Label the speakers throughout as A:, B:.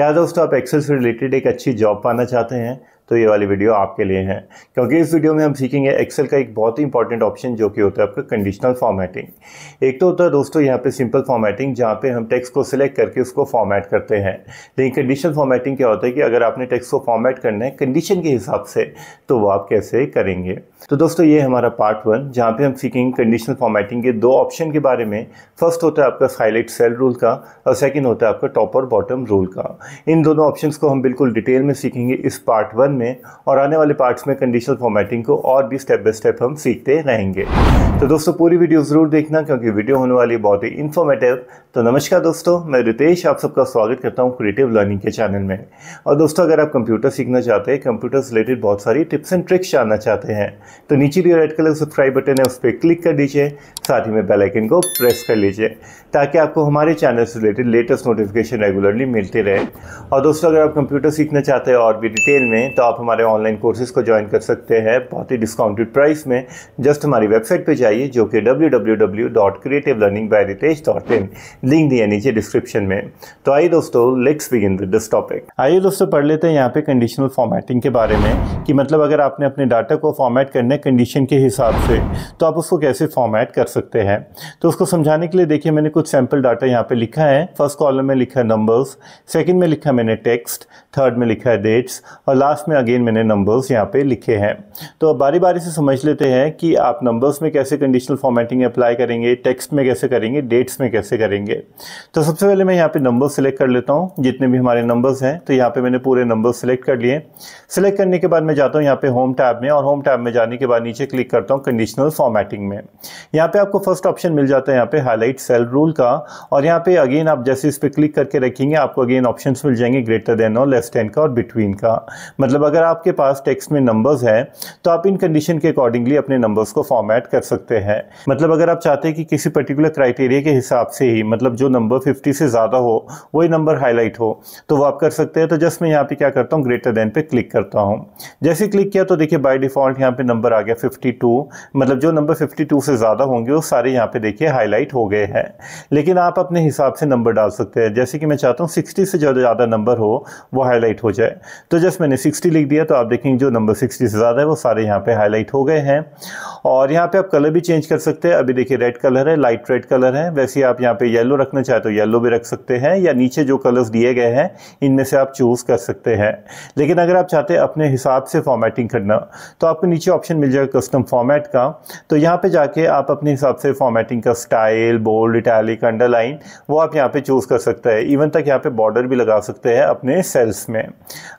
A: क्या दोस्तों आप एक्सेल से रिलेटेड एक अच्छी जॉब पाना चाहते हैं तो ये वाली वीडियो आपके लिए है क्योंकि इस वीडियो में हम सीखेंगे एक्सेल का एक बहुत ही इंपॉर्टेंट ऑप्शन जो कि होता है आपका कंडीशनल फॉर्मेटिंग एक तो होता है दोस्तों यहाँ पे सिंपल फॉर्मेटिंग जहाँ पे हम टेक्स्ट को सिलेक्ट करके उसको फॉर्मेट करते हैं लेकिन कंडीशनल फॉर्मेटिंग क्या होता है कि अगर आपने टेक्स को फॉर्मेट करना है कंडीशन के हिसाब से तो वो आप कैसे करेंगे तो दोस्तों ये हमारा पार्ट वन जहाँ पे हम सीखेंगे कंडीशनल फॉर्मेटिंग के दो ऑप्शन के बारे में फर्स्ट होता है आपका हाईलाइट सेल रूल का और सेकेंड होता है आपका टॉप और बॉटम रूल का इन दोनों ऑप्शन को हम बिल्कुल डिटेल में सीखेंगे इस पार्ट वन में और आने वाले पार्ट्स में कंडीशनल फॉर्मेटिंग को और भी स्टेप बाय स्टेप हम सीखते रहेंगे तो दोस्तों पूरी वीडियो ज़रूर देखना क्योंकि वीडियो होने वाली बहुत ही इन्फॉर्मेटिव तो नमस्कार दोस्तों मैं रितेश आप सबका स्वागत करता हूँ क्रिएटिव लर्निंग के चैनल में और दोस्तों अगर आप कंप्यूटर सीखना चाहते हैं कंप्यूटर से रिलेटेड बहुत सारी टिप्स एंड ट्रिक्स जानना चाहते हैं तो नीचे भी रेड कलर सब्सक्राइब बटन है उस पर क्लिक कर दीजिए साथ ही में बेलाइकन को प्रेस कर लीजिए ताकि आपको हमारे चैनल से रिलेटेड लेटेस्ट नोटिफिकेशन रेगुलरली मिलते रहे और दोस्तों अगर आप कंप्यूटर सीखना चाहते हैं और भी डिटेल में तो आप हमारे ऑनलाइन कोर्सेज़ को ज्वाइन कर सकते हैं बहुत ही डिस्काउंटेड प्राइस में जस्ट हमारी वेबसाइट पे जाइए जो कि www.creativelearningbyritesh.in लिंक दिया नीचे डिस्क्रिप्शन में तो आइए दोस्तों let's begin with this topic आइए दोस्तों पढ़ लेते हैं यहाँ पे कंडीशनल फॉर्मेटिंग के बारे में कि मतलब अगर आपने अपने डाटा को फॉर्मेट करना है कंडीशन के हिसाब से तो आप उसको कैसे फॉर्मेट कर सकते हैं तो उसको समझाने के लिए देखिए मैंने कुछ सैम्पल डाटा यहाँ पे लिखा है फर्स्ट कॉलम में लिखा है नंबर्स सेकेंड में लिखा मैंने टेक्स्ट थर्ड में लिखा है डेट्स और लास्ट में अगेन मैंने नंबर्स यहाँ पे लिखे हैं तो अब बारी बारी से समझ लेते हैं कि आप नंबर्स में कैसे कंडीशनल फॉर्मेटिंग अप्लाई करेंगे टेक्स्ट में कैसे करेंगे डेट्स में कैसे करेंगे तो सबसे पहले मैं यहाँ पे नंबर सेलेक्ट कर लेता हूँ जितने भी हमारे नंबर्स हैं तो यहाँ पर मैंने पूरे नंबर सेलेक्ट कर लिए सेलेक्ट करने के बाद मैं जाता हूँ यहाँ पे होम टैब में और होम टैब में जाने के बाद नीचे क्लिक करता हूँ कंडीशनल फॉर्मेटिंग में यहाँ पर आपको फर्स्ट ऑप्शन मिल जाता है यहाँ पे हाईलाइट सेल रूल का और यहाँ पे अगेन आप जैसे इस पर क्लिक करके रखेंगे आपको अगेन ऑप्शन मिल जाएंगे ग्रेटर देन और लेस देन का और बिटवीन का मतलब मतलब अगर आपके पास टेक्स्ट में नंबर्स हैं तो आप इन कंडीशन के अकॉर्डिंगली अपने नंबर्स को फॉर्मेट कर सकते हैं मतलब अगर आप चाहते हैं कि किसी पर्टिकुलर क्राइटेरिया के हिसाब से ही मतलब जो नंबर फिफ्टी से ज़्यादा हो वही नंबर हाईलाइट हो तो वो आप कर सकते हैं तो जस्ट मैं यहाँ पे क्या करता हूँ ग्रेटर देन पे क्लिक करता हूँ जैसे क्लिक किया तो देखिए बाय डिफ़ॉल्ट यहाँ पे नंबर आ गया 52 मतलब जो नंबर 52 से ज़्यादा होंगे वो सारे यहाँ पे देखिए हाईलाइट हो गए हैं लेकिन आप अपने हिसाब से नंबर डाल सकते हैं जैसे कि मैं चाहता हूँ सिक्सटी से ज़्यादा नंबर हो वो हाईलाइट हो जाए तो जस्ट मैंने सिक्सटी सिक्सटी लिख दिया तो आप देखेंगे जो नंबर सिक्सटी से ज़्यादा है वो सारे यहाँ पे हाईलाइट हो गए हैं और यहाँ पे आप कलर भी चेंज कर सकते हैं अभी देखिए रेड कलर है लाइट रेड कलर है वैसे आप यहाँ पे येलो रखना चाहे तो येलो भी रख सकते हैं या नीचे जो कलर्स दिए गए हैं इनमें से आप चूज़ कर सकते हैं लेकिन अगर आप चाहते हैं अपने हिसाब से फॉर्मेटिंग करना तो आपको नीचे ऑप्शन मिल जाएगा कस्टम फॉर्मेट का तो यहाँ पर जाके आप अपने हिसाब से फॉर्मेटिंग का स्टाइल बोल्ड इटैलिक अंडरलाइन वो आप यहाँ पर चूज़ कर सकते हैं इवन तक यहाँ पर बॉर्डर भी लगा सकते हैं अपने सेल्स में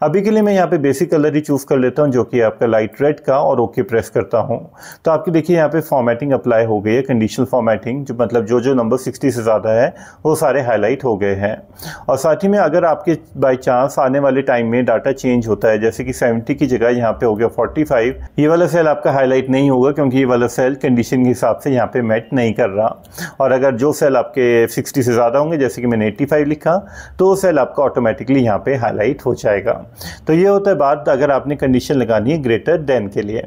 A: अभी के लिए मैं यहाँ पर बेसिक सी कलर ही चूज़ कर लेता हूँ जो कि आपका लाइट रेड का और ओके प्रेस करता हूँ तो आपकी देखिए यहाँ पे फॉर्मेटिंग अप्लाई हो गई है कंडीशनल फॉर्मेटिंग जो मतलब जो जो नंबर 60 से ज़्यादा है वो सारे हाईलाइट हो गए हैं और साथ ही में अगर आपके बाई चांस आने वाले टाइम में डाटा चेंज होता है जैसे कि सेवेंटी की जगह यहाँ पे हो गया फोर्टी ये वाला सेल आपका हाईलाइट नहीं होगा क्योंकि ये वाला सेल कंडीशन के हिसाब से यहाँ पे मैच नहीं कर रहा और अगर जो सेल आपके सिक्सटी से ज़्यादा होंगे जैसे कि मैंने एट्टी लिखा तो सेल आपका ऑटोमेटिकली यहाँ पे हाईलाइट हो जाएगा तो ये होता है बाद अगर आपने कंडीशन लगानी है ग्रेटर देन के लिए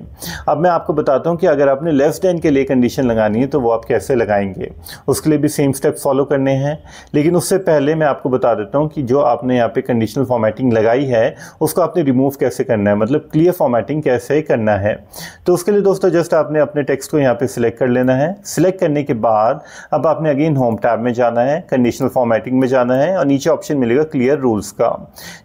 A: अब मैं आपको बताता हूँ कि अगर आपने लेस देन के लिए कंडीशन लगानी है तो वो आप कैसे लगाएंगे उसके लिए भी सेम स्टेप फॉलो करने हैं लेकिन उससे पहले मैं आपको बता देता हूँ कि जो आपने यहाँ पे कंडीशनल फॉर्मेटिंग लगाई है उसको आपने रिमूव कैसे करना है मतलब क्लियर फॉर्मेटिंग कैसे करना है तो उसके लिए दोस्तों जस्ट आपने अपने टेक्स्ट को यहाँ पर सिलेक्ट कर लेना है सिलेक्ट करने के बाद अब आपने अगेन होम टैब में जाना है कंडीशनल फॉर्मेटिंग में जाना है और नीचे ऑप्शन मिलेगा क्लियर रूल्स का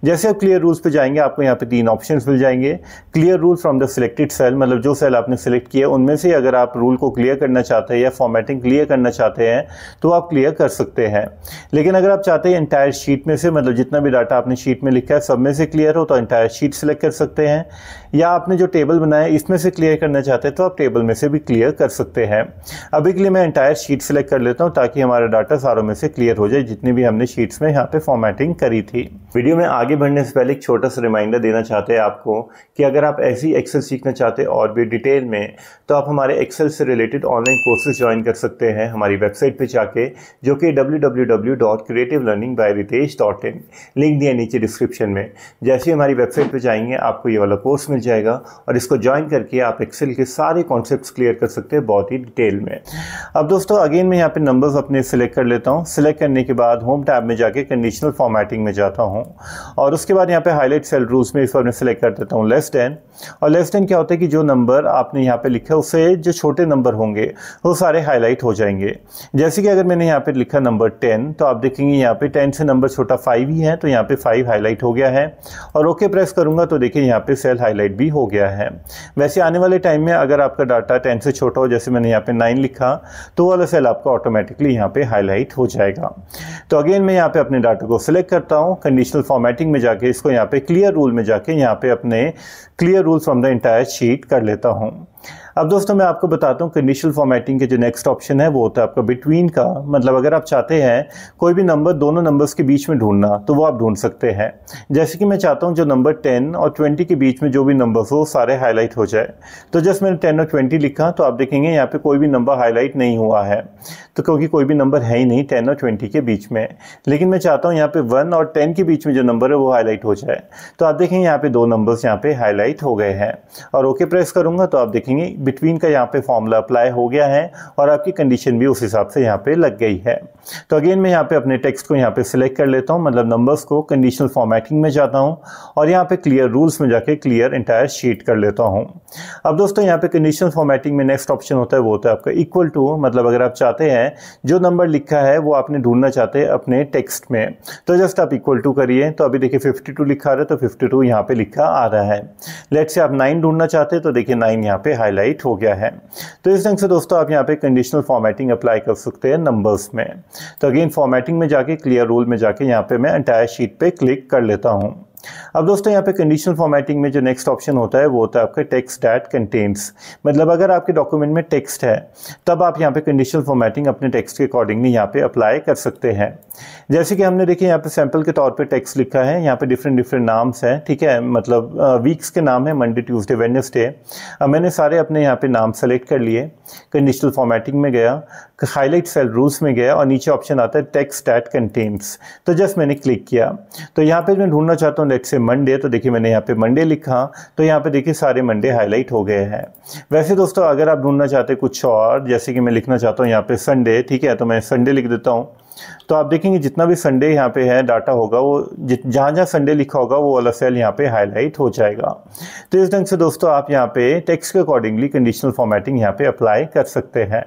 A: जैसे आप क्लियर रूल्स पे जाएंगे आपको यहाँ पे तीन ऑप्शंस मिल जाएंगे clear rule from the selected cell मतलब जो सेल आपने सेलेक्ट किया उनमें से अगर आप रूल को क्लियर करना चाहते हैं या फॉर्मेटिंग क्लियर करना चाहते हैं तो आप क्लियर कर सकते हैं लेकिन अगर आप चाहते हैं इंटायर शीट में से मतलब जितना भी डाटा आपने शीट में लिखा है सब में से क्लियर हो तो इंटायर शीट सेलेक्ट कर सकते हैं या आपने जो टेबल बनाया इसमें से क्लियर करना चाहते हैं तो आप टेबल में से भी क्लियर कर सकते हैं अभी के लिए मैं इंटायर शीट सेलेक्ट कर लेता हूँ ताकि हमारा डाटा सारों में से क्लियर हो जाए जितनी भी हमने शीट्स में यहाँ पर फॉर्मेटिंग करी थी वीडियो में आगे बढ़ने से पहले एक छोटा सा रिमाइंडर देना चाहते हैं आपको कि अगर आप ऐसी एक्सेल सीखना चाहते हैं और भी डिटेल में तो आप हमारे एक्सेल से रिलेटेड ऑनलाइन कोर्सेज ज्वाइन कर सकते हैं हमारी वेबसाइट पे जाके जो कि www.creativelearningbyritej.in लिंक दिया नीचे डिस्क्रिप्शन में जैसे ही हमारी वेबसाइट पर जाएंगे आपको ये वाला कोर्स मिल जाएगा और इसको ज्वाइन करके आप एक्सेल के सारे कॉन्सेप्ट क्लियर कर सकते हैं बहुत ही डिटेल में अब दोस्तों अगेन मैं यहाँ पर नंबर्स अपने सेलेक्ट कर लेता हूँ सिलेक्ट करने के बाद होम टैब में जाके कंडीशनल फॉर्मेटिंग में जाता हूँ हूँ और उसके बाद यहाँ पे हाईलाइट सेल रूल्स में इस बार मैं सिलेक्ट कर देता हूँ लेस देन और लेस देन क्या होता है कि जो नंबर आपने यहाँ पे लिखा है उससे जो छोटे नंबर होंगे वो सारे हाईलाइट हो जाएंगे जैसे कि अगर मैंने यहाँ पर लिखा नंबर टेन तो आप देखेंगे यहाँ पर टेन से नंबर छोटा फाइव ही है तो यहाँ पर फाइव हाईलाइट हो गया है और ओके प्रेस करूँगा तो देखिए यहाँ पर सेल हाईलाइट भी हो गया है वैसे आने वाले टाइम में अगर आपका डाटा टेन से छोटा हो जैसे मैंने यहाँ पर नाइन लिखा तो वाला सेल आपका ऑटोमेटिकली यहाँ पर हाईलाइट हो जाएगा तो अगेन मैं यहाँ पे अपने डाटा को सिलेक्ट करता हूँ कंडीशन कंडीशनल फॉर्मेटिंग में जाके इसको यहाँ पे क्लियर रूल में जाके यहाँ पे अपने clear rule from the entire sheet कर लेता हूँ अब दोस्तों मैं आपको बताता हूँ कंडीशनल फॉर्मेटिंग के जो नेक्स्ट ऑप्शन है वो होता है आपका बिटवीन का मतलब अगर आप चाहते हैं कोई भी नंबर दोनों नंबर्स के बीच में ढूंढना तो वो आप ढूंढ सकते हैं जैसे कि मैं चाहता हूँ जो नंबर 10 और 20 के बीच में जो भी नंबर हो सारे हाईलाइट हो जाए तो जस्ट मैंने टेन और ट्वेंटी लिखा तो आप देखेंगे यहाँ पर कोई भी नंबर हाईलाइट नहीं हुआ है तो क्योंकि कोई भी नंबर है ही नहीं टेन और ट्वेंटी के बीच में लेकिन मैं चाहता हूँ यहाँ पे वन और टेन के बीच में जो नंबर है वो हाईलाइट हो जाए तो आप देखेंगे यहाँ पे दो नंबर्स यहाँ पे हाईलाइट हो गए हैं और ओके प्रेस करूँगा तो आप देखेंगे बिटवीन का यहाँ पे फॉर्मूला अप्लाई हो गया है और आपकी कंडीशन भी उस हिसाब से यहाँ पे लग गई है तो अगेन मैं यहाँ पे अपने टेक्स्ट को यहाँ पे सिलेक्ट कर लेता हूँ मतलब नंबर्स को कंडीशनल फॉर्मेटिंग में जाता हूँ और यहाँ पे क्लियर रूल्स में जाके क्लियर इंटायर शीट कर लेता हूँ अब दोस्तों यहाँ पे कंडीशनल फॉर्मेटिंग में नेक्स्ट ऑप्शन होता है वो होता है आपका इक्वल टू मतलब अगर आप चाहते हैं है जो नंबर लिखा है वो आपने ढूंढना चाहते हैं अपने टेक्स्ट में तो जस्ट आप इक्वल टू करिए तो अभी देखिए 52 लिखा रहा है तो 52 टू यहाँ पर लिखा आ रहा है लेट से आप नाइन ढूंढना चाहते हैं तो देखिए नाइन यहाँ पे हाईलाइट हो गया है तो इस ढंग से दोस्तों आप यहाँ पे कंडीशनल फॉर्मेटिंग अप्लाई कर सकते हैं नंबर्स में तो अगेन फॉर्मेटिंग में जाके क्लियर रूल में जाके यहाँ पे मैं अंटायर शीट पे क्लिक कर लेता हूँ अब दोस्तों यहाँ पे कंडीशनल फॉर्मेटिंग में जो नेक्स्ट ऑप्शन होता है वो होता है आपका टेक्स्ट डैट कंटेंट्स मतलब अगर आपके डॉक्यूमेंट में टेक्स्ट है तब आप यहाँ पे कंडीशनल फॉर्मेटिंग अपने टेक्स्ट के अकॉर्डिंगली यहाँ पे अप्लाई कर सकते हैं जैसे कि हमने देखिए यहाँ पे सैम्पल के तौर पे टेक्स्ट लिखा है यहाँ पे डिफरेंट डिफरेंट नाम्स हैं ठीक है मतलब वीक्स के नाम है मंडे ट्यूजडे वेनसडे मैंने सारे अपने यहाँ पे नाम सेलेक्ट कर लिए कंडीशनल फॉर्मेटिंग में गया हाईलाइट सेल रूल्स में गया और नीचे ऑप्शन आता है टेक्स्ट डैट कंटेंट्स तो जस्ट मैंने क्लिक किया तो यहाँ पर मैं ढूंढना चाहता हूँ लेट से मंडे तो देखिए मैंने यहाँ पे मंडे लिखा तो यहाँ पे देखिए सारे मंडे हाईलाइट हो गए हैं वैसे दोस्तों अगर आप ढूंढना चाहते कुछ और जैसे कि मैं लिखना चाहता हूँ यहाँ पे संडे ठीक है तो मैं संडे लिख देता हूँ तो आप देखेंगे जितना भी संडे यहाँ पे है डाटा होगा वो जहाँ जहाँ संडे लिखा होगा वो वाला सेल यहाँ पे हाईलाइट हो जाएगा तो इस ढंग से दोस्तों आप यहाँ पे टेक्स्ट के अकॉर्डिंगली कंडीशनल फॉर्मेटिंग यहाँ पे अप्लाई कर सकते हैं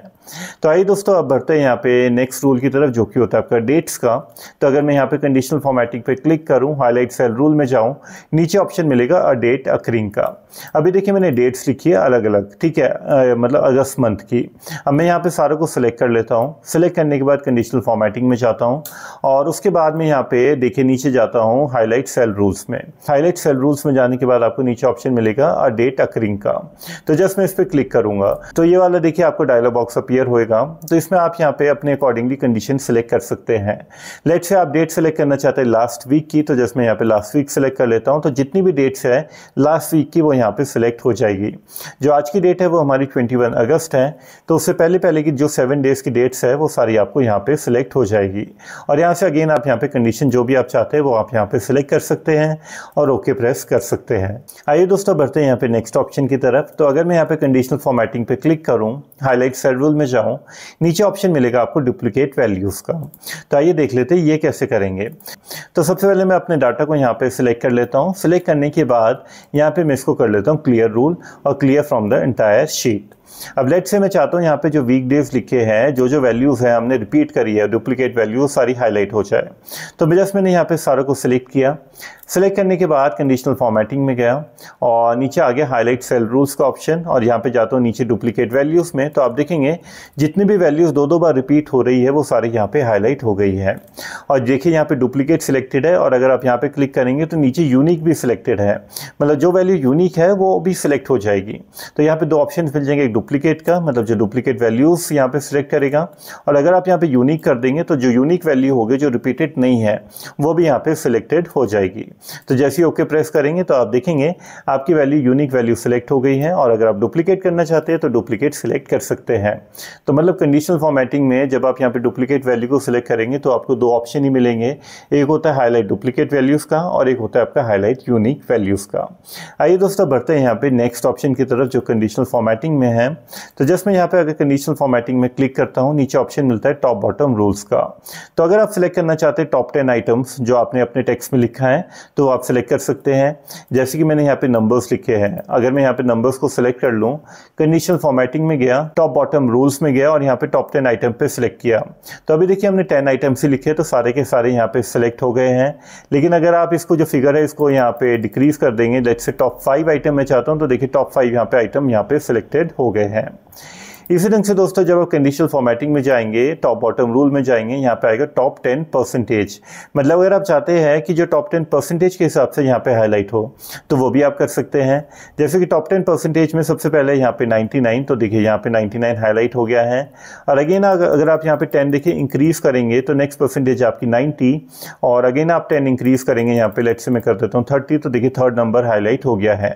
A: तो आइए दोस्तों अब बढ़ते हैं यहाँ पे नेक्स्ट रूल की तरफ जो कि होता है आपका डेट्स का तो अगर मैं यहाँ पे कंडीशनल फॉर्मेटिंग पे क्लिक करूँ हाईलाइट सेल रूल में जाऊँ नीचे ऑप्शन मिलेगा अ डेट अक्रिंग का अभी देखिए मैंने डेट्स लिखी है अलग अलग ठीक है आ, मतलब अगस्त मंथ की अब मैं यहाँ पे सारे को सिलेक्ट कर लेता हूँ सिलेक्ट करने के बाद कंडीशनल फॉर्मेटिंग सेटिंग में जाता हूँ और उसके बाद में यहाँ पे देखिए नीचे जाता हूँ हाईलाइट सेल रूल्स में हाईलाइट सेल रूल्स में जाने के बाद आपको नीचे ऑप्शन मिलेगा अ डेट अकरिंग का तो जस्ट मैं इस पर क्लिक करूँगा तो ये वाला देखिए आपको डायलॉग बॉक्स अपियर होएगा तो इसमें आप यहाँ पे अपने अकॉर्डिंगली कंडीशन सेलेक्ट कर सकते हैं लेट से आप डेट सेलेक्ट करना चाहते हैं लास्ट वीक की तो जस्ट मैं यहाँ पे लास्ट वीक सेलेक्ट कर लेता हूँ तो जितनी भी डेट्स है लास्ट वीक की वो यहाँ पे सिलेक्ट हो जाएगी जो आज की डेट है वो हमारी 21 अगस्त है तो उससे पहले पहले की जो सेवन डेज़ की डेट्स है वो सारी आपको यहाँ पे सिलेक्ट हो जाएगी और यहाँ से अगेन आप यहाँ पे कंडीशन जो भी आप चाहते हैं वो आप यहाँ पे सिलेक्ट कर सकते हैं और ओके प्रेस कर सकते हैं आइए दोस्तों बढ़ते हैं यहाँ पे नेक्स्ट ऑप्शन की तरफ तो अगर मैं यहाँ पे कंडीशनल फॉर्मेटिंग पे क्लिक करूँ हाईलाइट सेल रूल में जाऊँ नीचे ऑप्शन मिलेगा आपको डुप्लीकेट वैल्यूज़ का तो आइए देख लेते हैं ये कैसे करेंगे तो सबसे पहले मैं अपने डाटा को यहाँ पर सिलेक्ट कर लेता हूँ सिलेक्ट करने के बाद यहाँ पर मैं इसको कर लेता हूँ क्लियर रूल और clear from the entire sheet अब लेट से मैं चाहता हूँ यहाँ पे जो वीक डेज लिखे हैं जो जो वैल्यूज़ हैं हमने रिपीट करी है डुप्लीकेट वैल्यूज सारी हाईलाइट हो जाए तो मैं जस्ट मैंने यहाँ पे सारा को सिलेक्ट किया सेलेक्ट करने के बाद कंडीशनल फॉर्मेटिंग में गया और नीचे आ गया हाईलाइट सेल रूल्स का ऑप्शन और यहाँ पे जाता हूँ नीचे डुप्लीकेट वैल्यूज़ में तो आप देखेंगे जितनी भी वैल्यूज़ दो दो बार रिपीट हो रही है वो सारी यहाँ पे हाईलाइट हो गई है और देखिए यहाँ पे डुप्लीकेट सिलेक्टेड है और अगर आप यहाँ पे क्लिक करेंगे तो नीचे यूनिक भी सिलेक्टेड है मतलब जो वैल्यू यूनिक है वो भी सिलेक्ट हो जाएगी तो यहाँ पे दो ऑप्शन मिल जाएंगे एक डुप्लीकेट का मतलब जो डुप्लीकेट वैल्यूज यहाँ पे सिलेक्ट करेगा और अगर आप यहाँ पे यूनिक कर देंगे तो जो यूनिक वैल्यू होगी जो रिपीटेड नहीं है वो भी यहाँ पे सिलेक्टेड हो जाएगी तो जैसे ही ओके प्रेस करेंगे तो आप देखेंगे आपकी वैल्यू यूनिक वैल्यू सिलेक्ट हो गई है और अगर आप डुप्लीकेट करना चाहते हैं तो डुप्लीकेट सिलेक्ट कर सकते हैं तो मतलब कंडीशनल फॉर्मेटिंग में जब आप यहाँ पे डुप्लीकेट वैल्यू को सिलेक्ट करेंगे तो आपको दो ऑप्शन ही मिलेंगे एक होता है हाईलाइट डुप्लीकेट वैल्यूज़ का और एक होता है आपका हाईलाइट यूनिक वैल्यूज़ का आइए दोस्तों बढ़ते हैं यहाँ पे नेक्स्ट ऑप्शन की तरफ जो कंडीशनल फॉर्मेटिंग में है तो जस्ट मैं यहाँ पे अगर कंडीशनल फॉर्मेटिंग में क्लिक करता हूँ नीचे ऑप्शन मिलता है टॉप बॉटम रूल्स का तो अगर आप सिलेक्ट करना चाहते हैं टॉप टेन आइटम्स जो आपने अपने टेक्स्ट में लिखा है तो आप सिलेक्ट कर सकते हैं जैसे कि मैंने यहाँ पे नंबर्स लिखे हैं अगर मैं यहाँ पे नंबर्स को सिलेक्ट कर लूँ कंडीशनल फॉर्मेटिंग में गया टॉप बॉटम रूल्स में गया और यहाँ पे टॉप टेन आइटम पर सिलेक्ट किया तो अभी देखिए हमने टेन आइटम्स ही लिखे तो सारे के सारे यहाँ पे सिलेक्ट हो गए हैं लेकिन अगर आप इसको जो फिगर है इसको यहाँ पे डिक्रीज कर देंगे जैसे टॉप फाइव आइटम मैं चाहता हूँ तो देखिए टॉप फाइव यहाँ पे आइटम यहाँ पे सिलेक्टेड हो गए हैं इसी ढंग से दोस्तों जब आप कंडीशनल फॉर्मेटिंग में जाएंगे टॉप बॉटम रूल में जाएंगे यहाँ पे आएगा टॉप टेन परसेंटेज मतलब अगर आप चाहते हैं कि जो टॉप टेन परसेंटेज के हिसाब से यहाँ पे हाईलाइट हो तो वो भी आप कर सकते हैं जैसे कि टॉप टेन परसेंटेज में सबसे पहले यहाँ पे 99 तो देखिए यहाँ पे 99 हाईलाइट हो गया है और अगेन अगर आप यहाँ पे 10 देखिए इंक्रीज़ करेंगे तो नेक्स्ट परसेंटेज आपकी 90 और अगेन आप 10 इंक्रीज़ करेंगे यहाँ पे लेट से मैं कर देता हूँ थर्टी तो देखिए थर्ड नंबर हाईलाइट हो गया है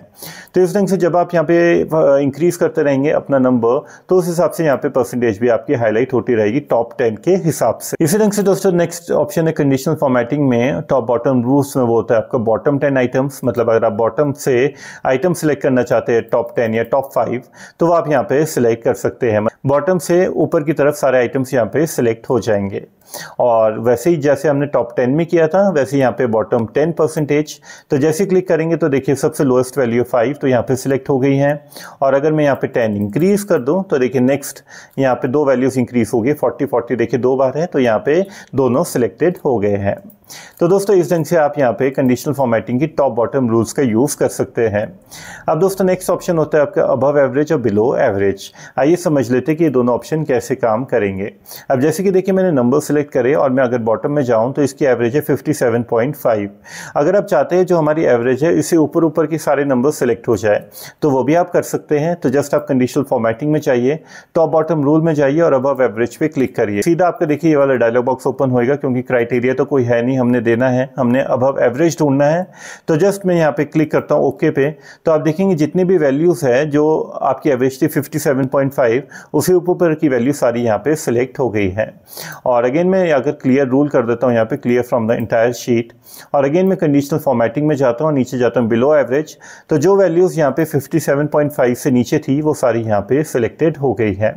A: तो इस ढंग से जब आप यहाँ पे इंक्रीज़ करते रहेंगे अपना नंबर तो उस हिसाब से यहाँ पे परसेंटेज भी आपकी हाईलाइट होती रहेगी टॉप टेन के हिसाब से इसी ढंग से दोस्तों नेक्स्ट ऑप्शन है कंडीशनल फॉर्मेटिंग में टॉप बॉटम रूल्स में वो होता है आपका बॉटम टेन आइटम्स मतलब अगर आप बॉटम से आइटम सिलेक्ट करना चाहते हैं टॉप टेन या टॉप फाइव तो वो आप यहाँ पे सिलेक्ट कर सकते हैं बॉटम से ऊपर की तरफ सारे आइटम्स यहाँ पे सिलेक्ट हो जाएंगे और वैसे ही जैसे हमने टॉप टेन में किया था वैसे यहाँ पे बॉटम टेन परसेंटेज तो जैसे क्लिक करेंगे तो देखिए सबसे लोएस्ट वैल्यू फाइव तो यहाँ पे सिलेक्ट हो गई है और अगर मैं यहाँ पे टेन इंक्रीज कर दूँ तो देखिए नेक्स्ट यहाँ पे दो वैल्यूज़ इंक्रीज हो गई फोर्टी फोर्टी देखिए दो बार है तो यहाँ पे दोनों सिलेक्टेड हो गए हैं तो दोस्तों इस ढंग से आप यहाँ पे कंडीशनल फॉर्मेटिंग की टॉप बॉटम रूल्स का यूज़ कर सकते हैं अब दोस्तों नेक्स्ट ऑप्शन होता है आपका अबव एवरेज और बिलो एवरेज आइए समझ लेते हैं कि ये दोनों ऑप्शन कैसे काम करेंगे अब जैसे कि देखिए मैंने नंबर सेलेक्ट करे और मैं अगर बॉटम में जाऊँ तो इसकी एवरेज है फिफ्टी अगर आप चाहते हैं जो हमारी एवरेज है इसे ऊपर ऊपर के सारे नंबर सेलेक्ट हो जाए तो वो भी आप कर सकते हैं तो जस्ट आप कंडीशनल फॉर्मेटिंग में चाहिए टॉप बॉटम रूल में जाइए और अबव एवरेज पे क्लिक करिए सीधा आपका देखिए ये वाला डायलॉग बॉक्स ओपन होगा क्योंकि क्राइटेरिया तो कोई है नहीं नहीं हमने देना है हमने अबव एवरेज ढूंढना है तो जस्ट मैं यहाँ पे क्लिक करता हूँ ओके पे तो आप देखेंगे जितनी भी वैल्यूज़ है जो आपकी एवरेज थी 57.5 उसी ऊपर की वैल्यू सारी यहाँ पे सिलेक्ट हो गई है और अगेन मैं अगर क्लियर रूल कर देता हूँ यहाँ पे clear from the entire sheet और अगेन मैं कंडीशनल फॉर्मेटिंग में जाता हूँ नीचे जाता हूँ बिलो एवरेज तो जो वैल्यूज़ यहाँ पे 57.5 से नीचे थी वो सारी यहाँ पे सिलेक्टेड हो गई है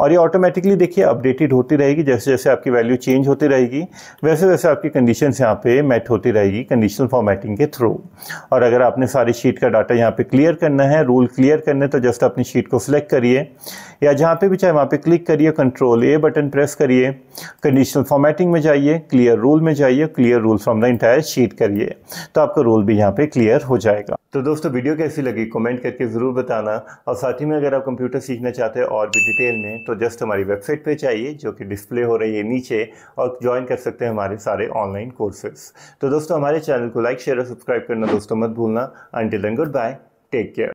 A: और ये ऑटोमेटिकली देखिए अपडेटेड होती रहेगी जैसे जैसे आपकी वैल्यू चेंज होती रहेगी वैसे वैसे आपकी कंडीशन कंडीशंस यहाँ पे मेट होती रहेगी कंडीशनल फॉर्मेटिंग के थ्रू और अगर आपने सारी शीट का डाटा यहाँ पे क्लियर करना है रूल क्लियर करने तो जस्ट अपनी शीट को सिलेक्ट करिए या जहाँ पे भी चाहे वहाँ पे क्लिक करिए कंट्रोल ए बटन प्रेस करिए कंडीशनल फॉर्मेटिंग में जाइए क्लियर रूल में जाइए clear rule from the entire sheet करिए तो आपका रूल भी यहाँ पे क्लियर हो जाएगा तो दोस्तों वीडियो कैसी लगी कॉमेंट करके ज़रूर बताना और साथ ही में अगर आप कंप्यूटर सीखना चाहते हैं और भी डिटेल में तो जस्ट हमारी वेबसाइट पर चाहिए जो कि डिस्प्ले हो रही है नीचे और ज्वाइन कर सकते हैं हमारे सारे ऑनलाइन ऑनलाइन कोर्सेज तो दोस्तों हमारे चैनल को लाइक शेयर और सब्सक्राइब करना दोस्तों मत भूलना until good bye take care